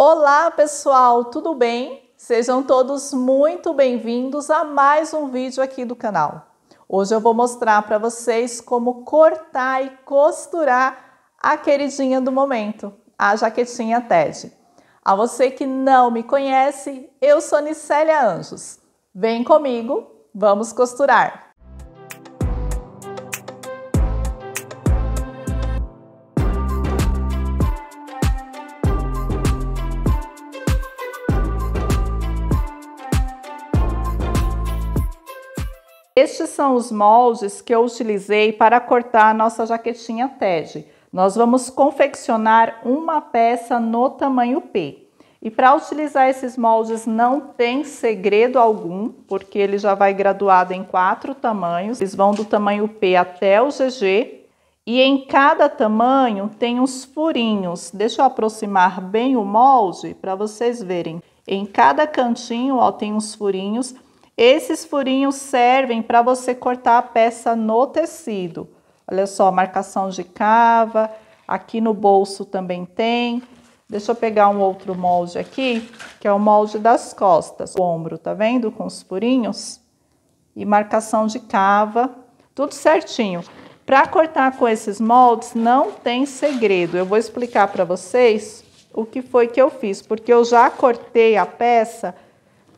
Olá pessoal, tudo bem? Sejam todos muito bem-vindos a mais um vídeo aqui do canal. Hoje eu vou mostrar para vocês como cortar e costurar a queridinha do momento, a jaquetinha TED. A você que não me conhece, eu sou Nicélia Anjos. Vem comigo, vamos costurar! Estes são os moldes que eu utilizei para cortar a nossa jaquetinha TED. Nós vamos confeccionar uma peça no tamanho P. E para utilizar esses moldes não tem segredo algum, porque ele já vai graduado em quatro tamanhos. Eles vão do tamanho P até o GG. E em cada tamanho tem uns furinhos. Deixa eu aproximar bem o molde para vocês verem. Em cada cantinho ó, tem uns furinhos esses furinhos servem para você cortar a peça no tecido. Olha só, marcação de cava, aqui no bolso também tem. Deixa eu pegar um outro molde aqui, que é o molde das costas. O ombro, tá vendo? Com os furinhos. E marcação de cava, tudo certinho. Para cortar com esses moldes não tem segredo. Eu vou explicar para vocês o que foi que eu fiz, porque eu já cortei a peça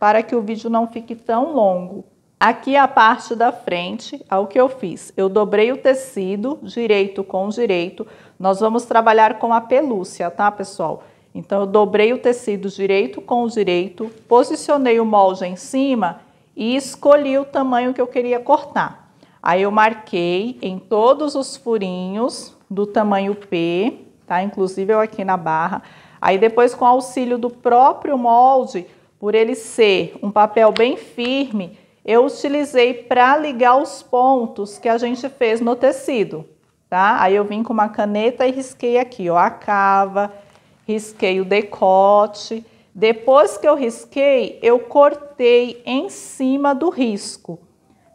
para que o vídeo não fique tão longo. Aqui a parte da frente, é o que eu fiz, eu dobrei o tecido direito com direito, nós vamos trabalhar com a pelúcia, tá pessoal? Então eu dobrei o tecido direito com direito, posicionei o molde em cima e escolhi o tamanho que eu queria cortar. Aí eu marquei em todos os furinhos do tamanho P, tá? Inclusive eu aqui na barra. Aí depois com auxílio do próprio molde, por ele ser um papel bem firme, eu utilizei para ligar os pontos que a gente fez no tecido, tá? Aí eu vim com uma caneta e risquei aqui, ó, a cava, risquei o decote. Depois que eu risquei, eu cortei em cima do risco.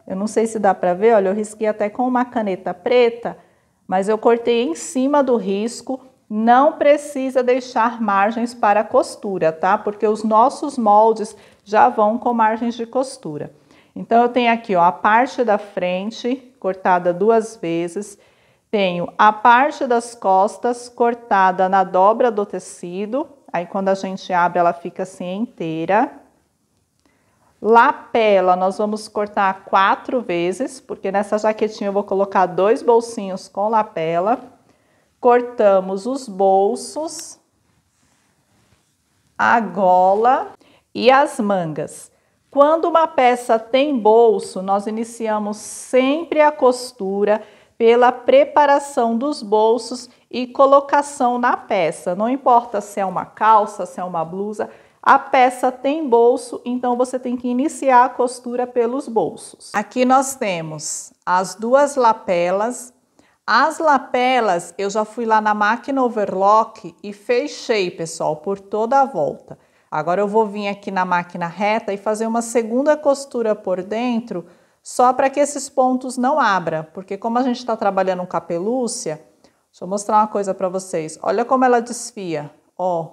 Eu não sei se dá para ver, olha, eu risquei até com uma caneta preta, mas eu cortei em cima do risco não precisa deixar margens para costura, tá? Porque os nossos moldes já vão com margens de costura. Então, eu tenho aqui ó, a parte da frente cortada duas vezes, tenho a parte das costas cortada na dobra do tecido, aí quando a gente abre ela fica assim inteira. Lapela, nós vamos cortar quatro vezes, porque nessa jaquetinha eu vou colocar dois bolsinhos com lapela cortamos os bolsos, a gola e as mangas. Quando uma peça tem bolso, nós iniciamos sempre a costura pela preparação dos bolsos e colocação na peça. Não importa se é uma calça, se é uma blusa, a peça tem bolso, então você tem que iniciar a costura pelos bolsos. Aqui nós temos as duas lapelas as lapelas, eu já fui lá na máquina overlock e fechei, pessoal, por toda a volta. Agora eu vou vir aqui na máquina reta e fazer uma segunda costura por dentro, só para que esses pontos não abram, porque como a gente está trabalhando com a pelúcia, deixa eu mostrar uma coisa para vocês. Olha como ela desfia, ó,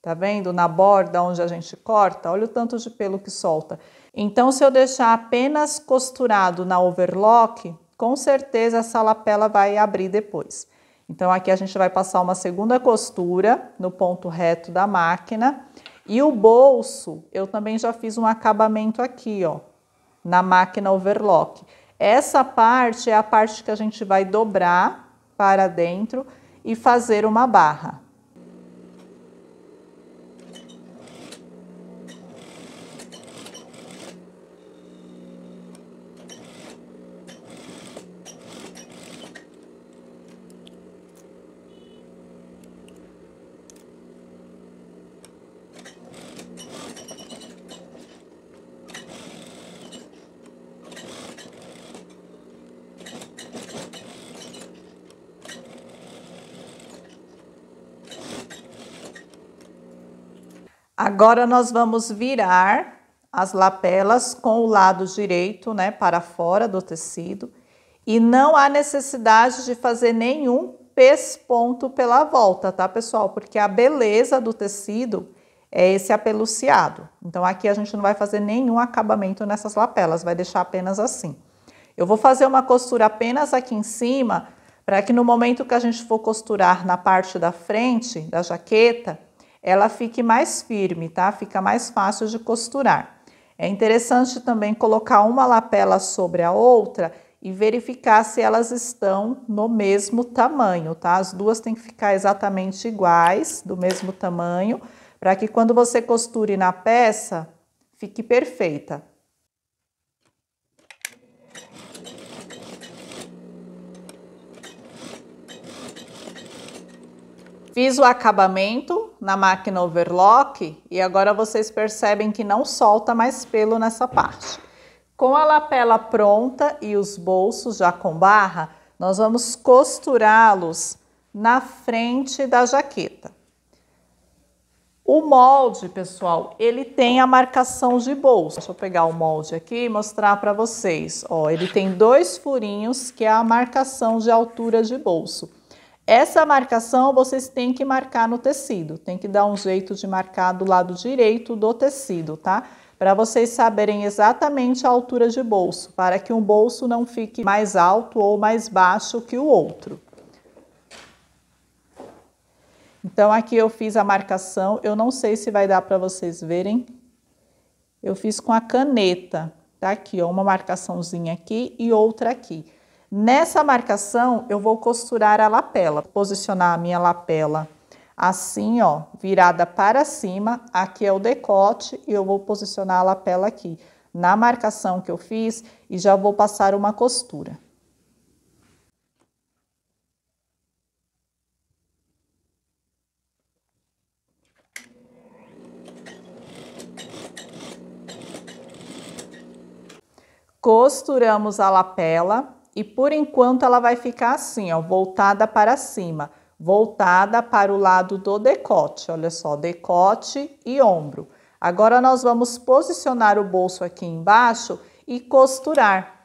tá vendo? Na borda onde a gente corta, olha o tanto de pelo que solta. Então, se eu deixar apenas costurado na overlock, com certeza essa lapela vai abrir depois. Então aqui a gente vai passar uma segunda costura no ponto reto da máquina. E o bolso, eu também já fiz um acabamento aqui, ó, na máquina overlock. Essa parte é a parte que a gente vai dobrar para dentro e fazer uma barra. Agora nós vamos virar as lapelas com o lado direito, né, para fora do tecido. E não há necessidade de fazer nenhum pesponto pela volta, tá, pessoal? Porque a beleza do tecido é esse apeluciado. Então, aqui a gente não vai fazer nenhum acabamento nessas lapelas, vai deixar apenas assim. Eu vou fazer uma costura apenas aqui em cima, para que no momento que a gente for costurar na parte da frente da jaqueta, ela fique mais firme, tá? Fica mais fácil de costurar. É interessante também colocar uma lapela sobre a outra e verificar se elas estão no mesmo tamanho, tá? As duas têm que ficar exatamente iguais, do mesmo tamanho, para que quando você costure na peça, fique perfeita. Fiz o acabamento na máquina overlock e agora vocês percebem que não solta mais pelo nessa parte. Com a lapela pronta e os bolsos já com barra, nós vamos costurá-los na frente da jaqueta. O molde, pessoal, ele tem a marcação de bolso. Deixa eu pegar o molde aqui e mostrar para vocês. Ó, ele tem dois furinhos, que é a marcação de altura de bolso. Essa marcação vocês têm que marcar no tecido, tem que dar um jeito de marcar do lado direito do tecido, tá? Para vocês saberem exatamente a altura de bolso, para que um bolso não fique mais alto ou mais baixo que o outro. Então aqui eu fiz a marcação, eu não sei se vai dar para vocês verem. Eu fiz com a caneta, tá aqui, ó, uma marcaçãozinha aqui e outra aqui. Nessa marcação, eu vou costurar a lapela, posicionar a minha lapela assim, ó, virada para cima. Aqui é o decote e eu vou posicionar a lapela aqui na marcação que eu fiz e já vou passar uma costura. Costuramos a lapela e por enquanto ela vai ficar assim, ó, voltada para cima, voltada para o lado do decote. Olha só, decote e ombro. Agora nós vamos posicionar o bolso aqui embaixo e costurar.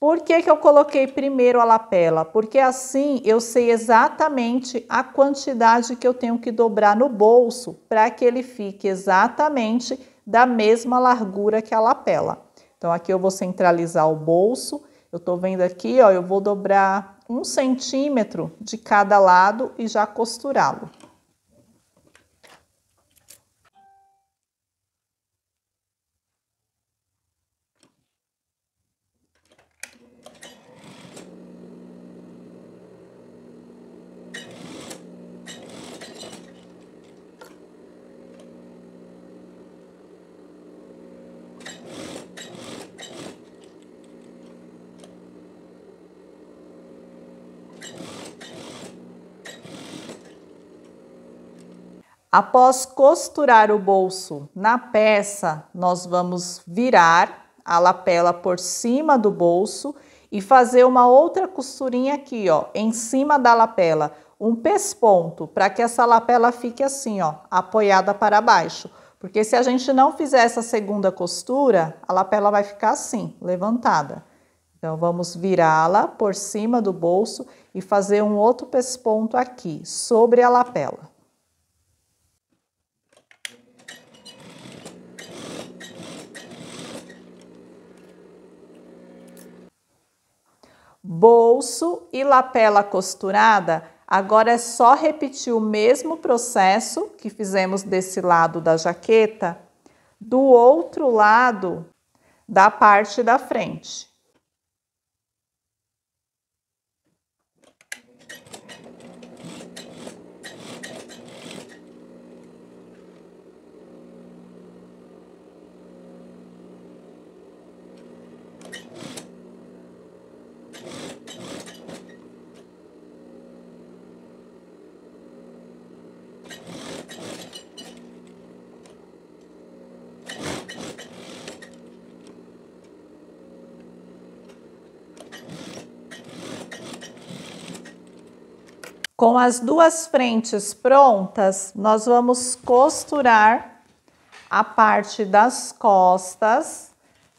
Por que, que eu coloquei primeiro a lapela? Porque assim eu sei exatamente a quantidade que eu tenho que dobrar no bolso para que ele fique exatamente da mesma largura que a lapela. Então aqui eu vou centralizar o bolso eu estou vendo aqui, ó, eu vou dobrar um centímetro de cada lado e já costurá-lo. Após costurar o bolso na peça, nós vamos virar a lapela por cima do bolso e fazer uma outra costurinha aqui, ó, em cima da lapela, um pesponto, para que essa lapela fique assim, ó, apoiada para baixo. Porque se a gente não fizer essa segunda costura, a lapela vai ficar assim, levantada. Então, vamos virá-la por cima do bolso e fazer um outro pesponto aqui, sobre a lapela. bolso e lapela costurada, agora é só repetir o mesmo processo que fizemos desse lado da jaqueta, do outro lado da parte da frente. Com as duas frentes prontas, nós vamos costurar a parte das costas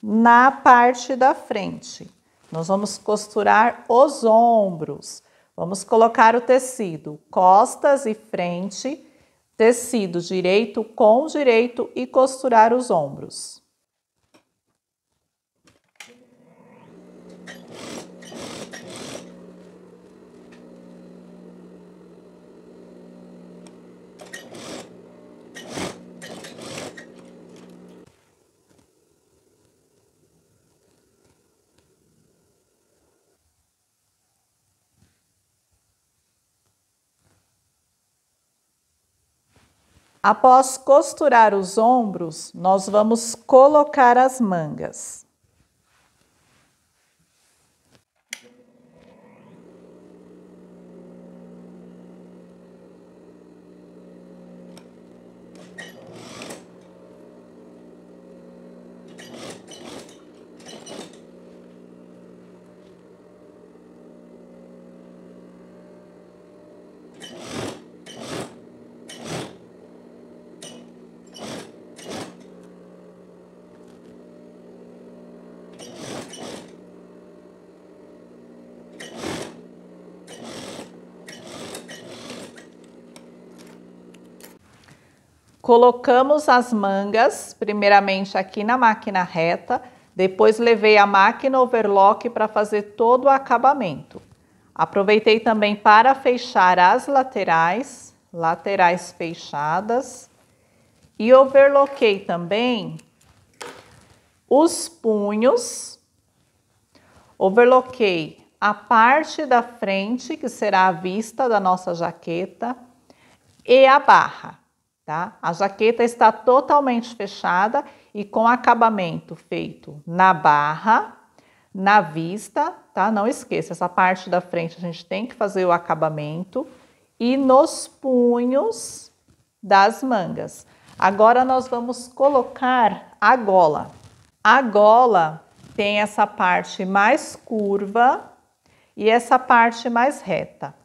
na parte da frente. Nós vamos costurar os ombros. Vamos colocar o tecido costas e frente, tecido direito com direito e costurar os ombros. Após costurar os ombros, nós vamos colocar as mangas. Colocamos as mangas, primeiramente aqui na máquina reta, depois levei a máquina overlock para fazer todo o acabamento. Aproveitei também para fechar as laterais, laterais fechadas. E overloquei também os punhos. Overloquei a parte da frente, que será a vista da nossa jaqueta, e a barra. Tá? A jaqueta está totalmente fechada e com acabamento feito na barra, na vista, tá? Não esqueça, essa parte da frente a gente tem que fazer o acabamento e nos punhos das mangas. Agora nós vamos colocar a gola. A gola tem essa parte mais curva e essa parte mais reta.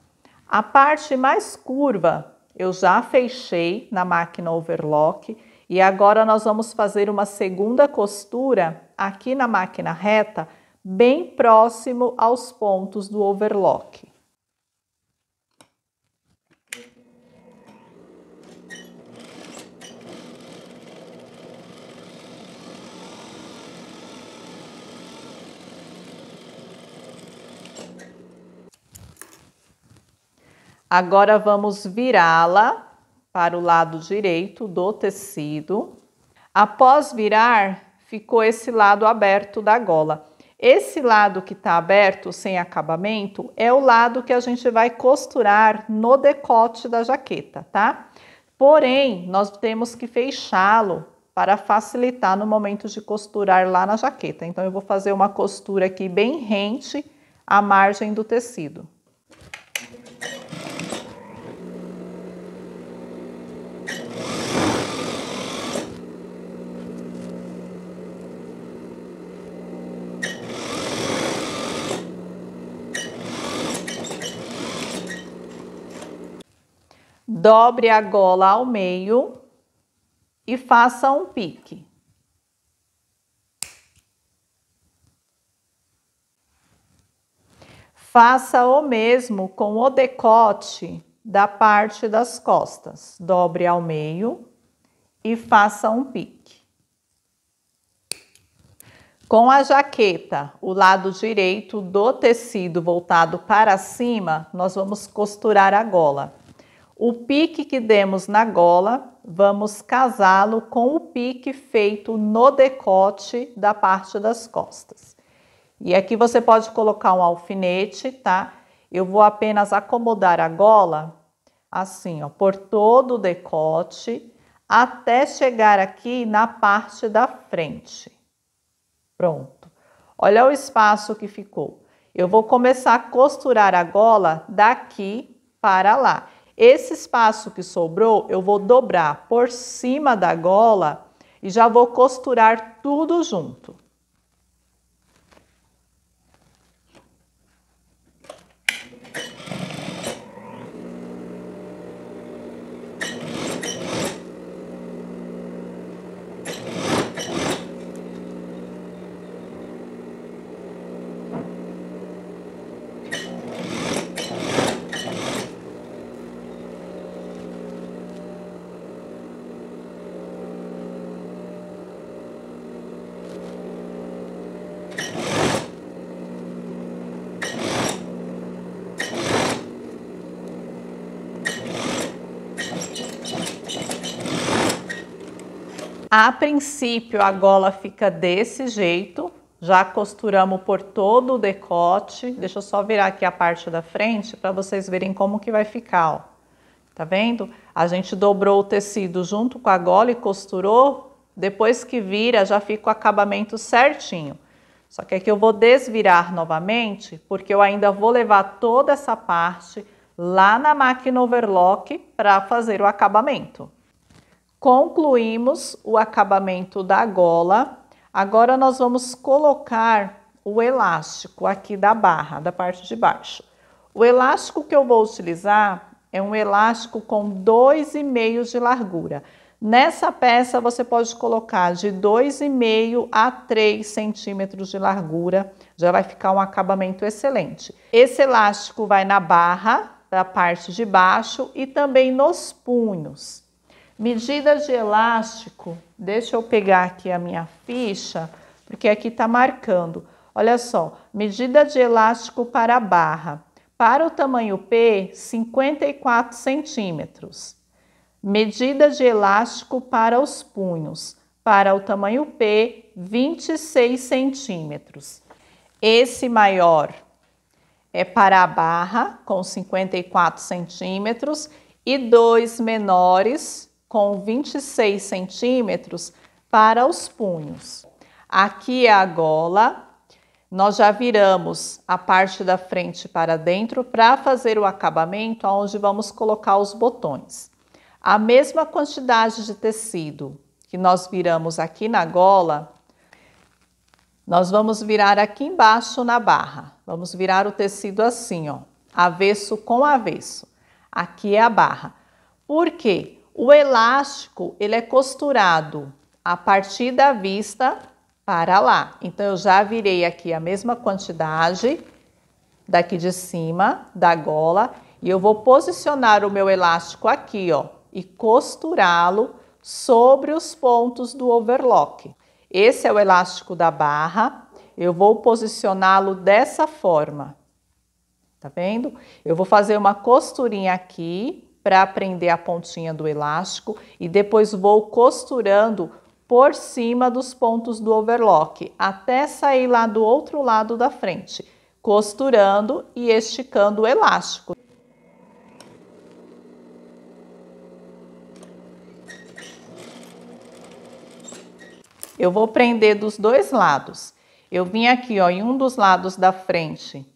A parte mais curva eu já fechei na máquina overlock e agora nós vamos fazer uma segunda costura aqui na máquina reta, bem próximo aos pontos do overlock. Agora vamos virá-la para o lado direito do tecido. Após virar, ficou esse lado aberto da gola. Esse lado que está aberto, sem acabamento, é o lado que a gente vai costurar no decote da jaqueta, tá? Porém, nós temos que fechá-lo para facilitar no momento de costurar lá na jaqueta. Então, eu vou fazer uma costura aqui bem rente à margem do tecido. dobre a gola ao meio e faça um pique. Faça o mesmo com o decote da parte das costas. Dobre ao meio e faça um pique. Com a jaqueta, o lado direito do tecido voltado para cima, nós vamos costurar a gola. O pique que demos na gola, vamos casá-lo com o pique feito no decote da parte das costas. E aqui você pode colocar um alfinete, tá? Eu vou apenas acomodar a gola assim, ó, por todo o decote até chegar aqui na parte da frente. Pronto. Olha o espaço que ficou. Eu vou começar a costurar a gola daqui para lá. Esse espaço que sobrou, eu vou dobrar por cima da gola e já vou costurar tudo junto. A princípio, a gola fica desse jeito. Já costuramos por todo o decote. Deixa eu só virar aqui a parte da frente para vocês verem como que vai ficar, ó. Tá vendo? A gente dobrou o tecido junto com a gola e costurou. Depois que vira, já fica o acabamento certinho. Só que aqui eu vou desvirar novamente, porque eu ainda vou levar toda essa parte lá na máquina overlock para fazer o acabamento. Concluímos o acabamento da gola. Agora nós vamos colocar o elástico aqui da barra, da parte de baixo. O elástico que eu vou utilizar é um elástico com 2,5 de largura. Nessa peça você pode colocar de 2,5 a 3 centímetros de largura, já vai ficar um acabamento excelente. Esse elástico vai na barra, da parte de baixo e também nos punhos. Medidas de elástico, deixa eu pegar aqui a minha ficha, porque aqui está marcando. Olha só, medida de elástico para a barra. Para o tamanho P, 54 centímetros. Medida de elástico para os punhos. Para o tamanho P, 26 centímetros. Esse maior é para a barra, com 54 centímetros, e dois menores com 26 centímetros para os punhos. Aqui é a gola, nós já viramos a parte da frente para dentro para fazer o acabamento onde vamos colocar os botões. A mesma quantidade de tecido que nós viramos aqui na gola, nós vamos virar aqui embaixo na barra. Vamos virar o tecido assim, ó, avesso com avesso. Aqui é a barra. Por quê? O elástico, ele é costurado a partir da vista para lá. Então, eu já virei aqui a mesma quantidade daqui de cima da gola e eu vou posicionar o meu elástico aqui, ó, e costurá-lo sobre os pontos do overlock. Esse é o elástico da barra. Eu vou posicioná-lo dessa forma. Tá vendo? Eu vou fazer uma costurinha aqui para prender a pontinha do elástico e depois vou costurando por cima dos pontos do overlock até sair lá do outro lado da frente, costurando e esticando o elástico. Eu vou prender dos dois lados. Eu vim aqui, ó, em um dos lados da frente,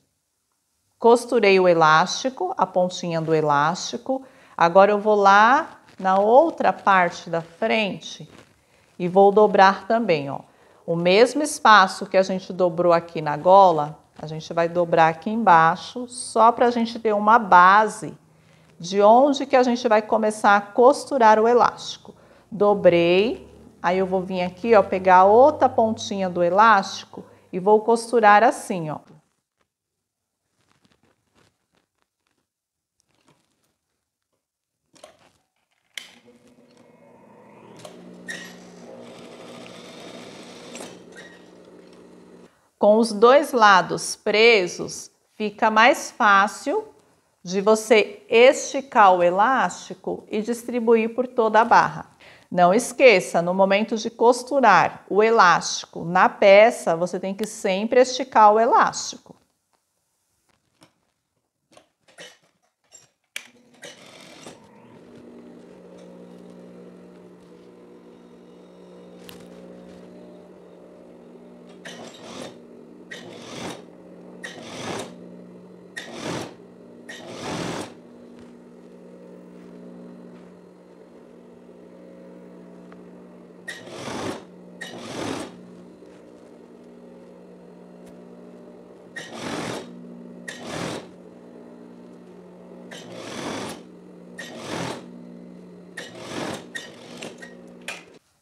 costurei o elástico, a pontinha do elástico, Agora eu vou lá na outra parte da frente e vou dobrar também, ó. O mesmo espaço que a gente dobrou aqui na gola, a gente vai dobrar aqui embaixo, só para a gente ter uma base de onde que a gente vai começar a costurar o elástico. Dobrei, aí eu vou vir aqui, ó, pegar outra pontinha do elástico e vou costurar assim, ó. com os dois lados presos, fica mais fácil de você esticar o elástico e distribuir por toda a barra. Não esqueça, no momento de costurar o elástico na peça, você tem que sempre esticar o elástico.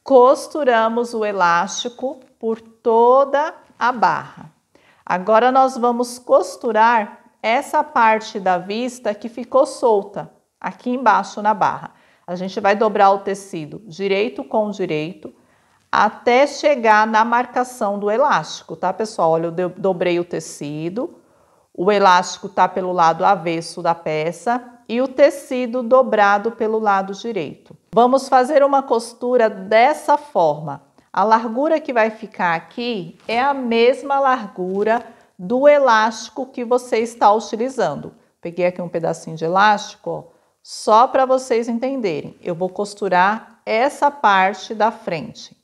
costuramos o elástico por toda a barra. Agora nós vamos costurar essa parte da vista que ficou solta aqui embaixo na barra. A gente vai dobrar o tecido direito com direito até chegar na marcação do elástico, tá pessoal? Olha, eu dobrei o tecido, o elástico tá pelo lado avesso da peça e o tecido dobrado pelo lado direito. Vamos fazer uma costura dessa forma. A largura que vai ficar aqui é a mesma largura do elástico que você está utilizando. Peguei aqui um pedacinho de elástico, ó, só para vocês entenderem. Eu vou costurar essa parte da frente.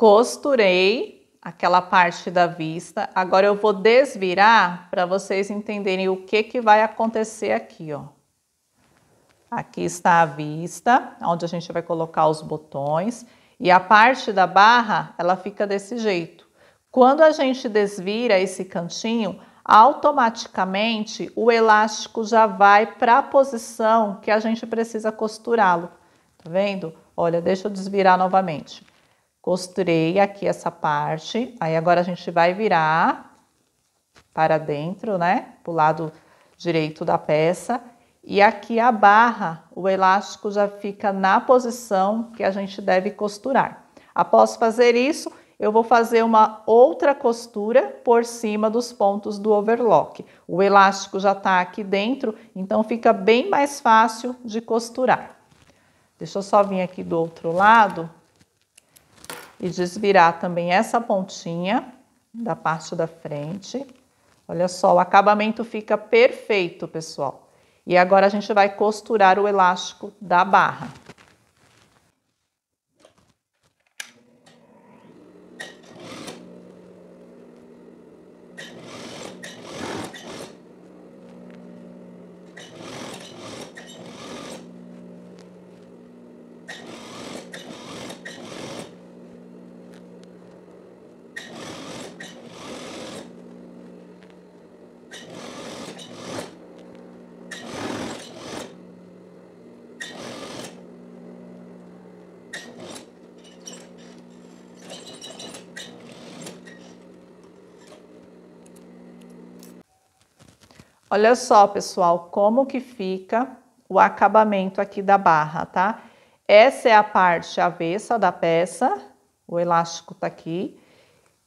Costurei aquela parte da vista. Agora eu vou desvirar para vocês entenderem o que, que vai acontecer aqui, ó. Aqui está a vista, onde a gente vai colocar os botões. E a parte da barra, ela fica desse jeito. Quando a gente desvira esse cantinho, automaticamente o elástico já vai para a posição que a gente precisa costurá-lo. Tá vendo? Olha, deixa eu desvirar novamente. Costurei aqui essa parte, aí agora a gente vai virar para dentro, né? Pro lado direito da peça. E aqui a barra, o elástico já fica na posição que a gente deve costurar. Após fazer isso, eu vou fazer uma outra costura por cima dos pontos do overlock. O elástico já tá aqui dentro, então fica bem mais fácil de costurar. Deixa eu só vir aqui do outro lado e desvirar também essa pontinha da parte da frente. Olha só, o acabamento fica perfeito, pessoal. E agora a gente vai costurar o elástico da barra. Olha só, pessoal, como que fica o acabamento aqui da barra, tá? Essa é a parte avessa da peça, o elástico tá aqui.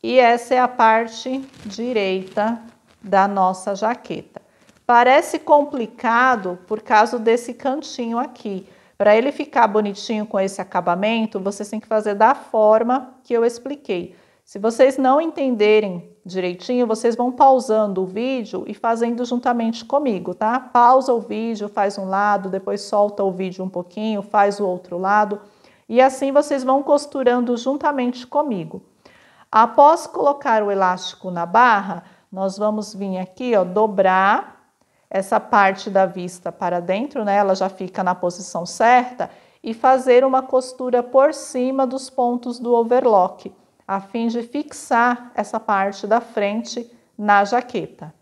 E essa é a parte direita da nossa jaqueta. Parece complicado por causa desse cantinho aqui. Para ele ficar bonitinho com esse acabamento, vocês têm que fazer da forma que eu expliquei. Se vocês não entenderem direitinho, vocês vão pausando o vídeo e fazendo juntamente comigo, tá? Pausa o vídeo, faz um lado, depois solta o vídeo um pouquinho, faz o outro lado, e assim vocês vão costurando juntamente comigo. Após colocar o elástico na barra, nós vamos vir aqui, ó, dobrar essa parte da vista para dentro, né? Ela já fica na posição certa e fazer uma costura por cima dos pontos do overlock a fim de fixar essa parte da frente na jaqueta.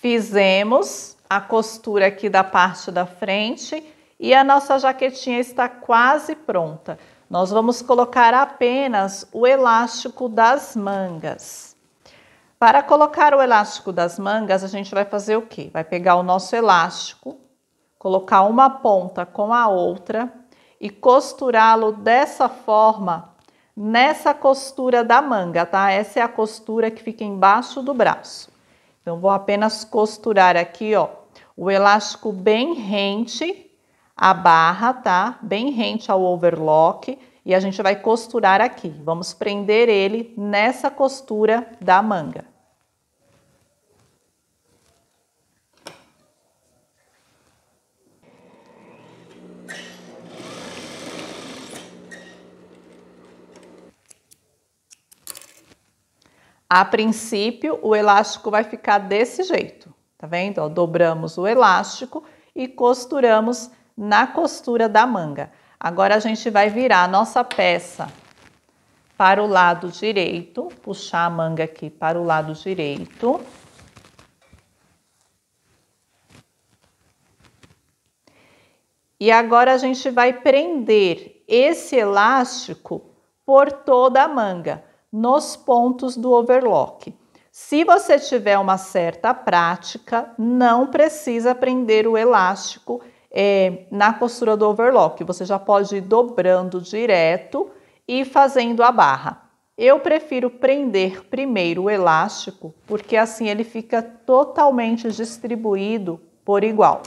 Fizemos a costura aqui da parte da frente e a nossa jaquetinha está quase pronta. Nós vamos colocar apenas o elástico das mangas. Para colocar o elástico das mangas, a gente vai fazer o quê? Vai pegar o nosso elástico, colocar uma ponta com a outra e costurá-lo dessa forma nessa costura da manga, tá? Essa é a costura que fica embaixo do braço. Então, vou apenas costurar aqui, ó, o elástico bem rente a barra, tá? Bem rente ao overlock e a gente vai costurar aqui. Vamos prender ele nessa costura da manga. A princípio, o elástico vai ficar desse jeito, tá vendo? Ó, dobramos o elástico e costuramos na costura da manga. Agora a gente vai virar a nossa peça para o lado direito, puxar a manga aqui para o lado direito. E agora a gente vai prender esse elástico por toda a manga, nos pontos do overlock. Se você tiver uma certa prática, não precisa prender o elástico é, na costura do overlock. Você já pode ir dobrando direto e fazendo a barra. Eu prefiro prender primeiro o elástico, porque assim ele fica totalmente distribuído por igual.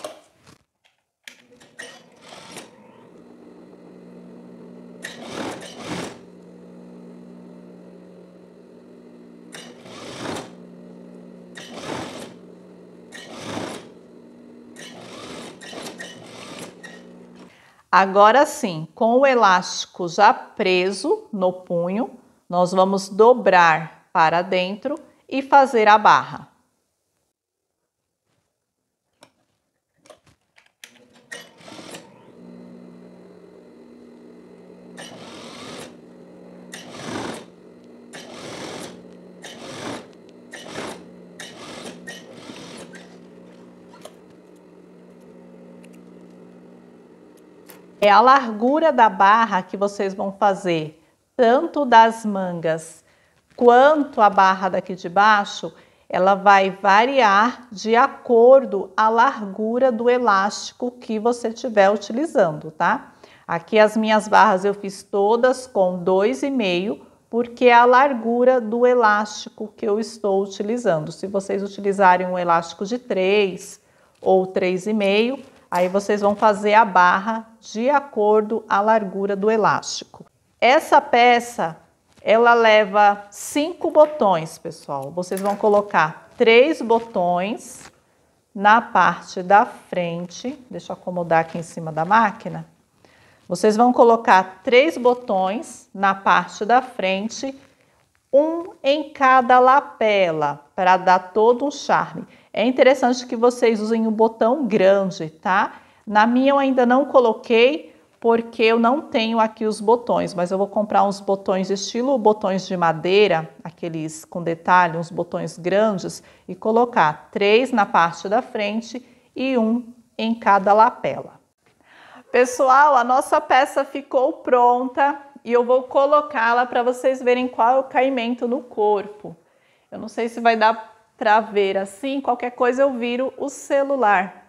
Agora sim, com o elástico já preso no punho, nós vamos dobrar para dentro e fazer a barra. é a largura da barra que vocês vão fazer, tanto das mangas quanto a barra daqui de baixo, ela vai variar de acordo a largura do elástico que você estiver utilizando, tá? Aqui as minhas barras eu fiz todas com 2,5, porque é a largura do elástico que eu estou utilizando. Se vocês utilizarem um elástico de 3 ou 3,5, Aí vocês vão fazer a barra de acordo à largura do elástico. Essa peça, ela leva cinco botões, pessoal. Vocês vão colocar três botões na parte da frente. Deixa eu acomodar aqui em cima da máquina. Vocês vão colocar três botões na parte da frente, um em cada lapela, para dar todo um charme. É interessante que vocês usem o botão grande, tá? Na minha eu ainda não coloquei porque eu não tenho aqui os botões, mas eu vou comprar uns botões estilo botões de madeira, aqueles com detalhe, uns botões grandes e colocar três na parte da frente e um em cada lapela. Pessoal, a nossa peça ficou pronta e eu vou colocá-la para vocês verem qual é o caimento no corpo. Eu não sei se vai dar para ver assim, qualquer coisa eu viro o celular.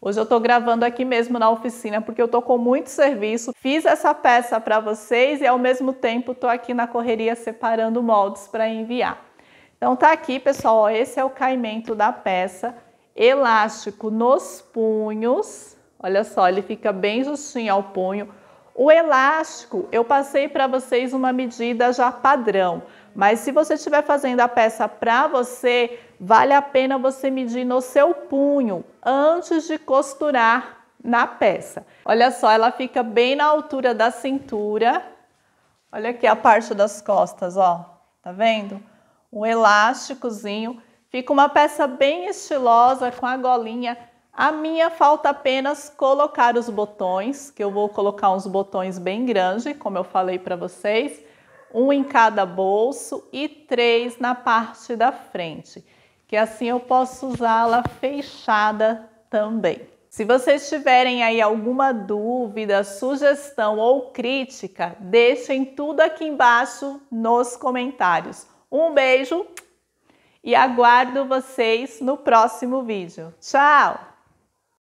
Hoje eu estou gravando aqui mesmo na oficina porque eu tô com muito serviço. Fiz essa peça para vocês e ao mesmo tempo tô aqui na correria separando moldes para enviar. Então tá aqui, pessoal, ó, esse é o caimento da peça. Elástico nos punhos. Olha só, ele fica bem justinho ao punho o elástico, eu passei para vocês uma medida já padrão, mas se você estiver fazendo a peça para você, vale a pena você medir no seu punho antes de costurar na peça. Olha só, ela fica bem na altura da cintura. Olha aqui a parte das costas, ó. Tá vendo? O elásticozinho. Fica uma peça bem estilosa com a golinha a minha falta apenas colocar os botões, que eu vou colocar uns botões bem grandes, como eu falei para vocês, um em cada bolso e três na parte da frente, que assim eu posso usá-la fechada também. Se vocês tiverem aí alguma dúvida, sugestão ou crítica, deixem tudo aqui embaixo nos comentários. Um beijo e aguardo vocês no próximo vídeo. Tchau!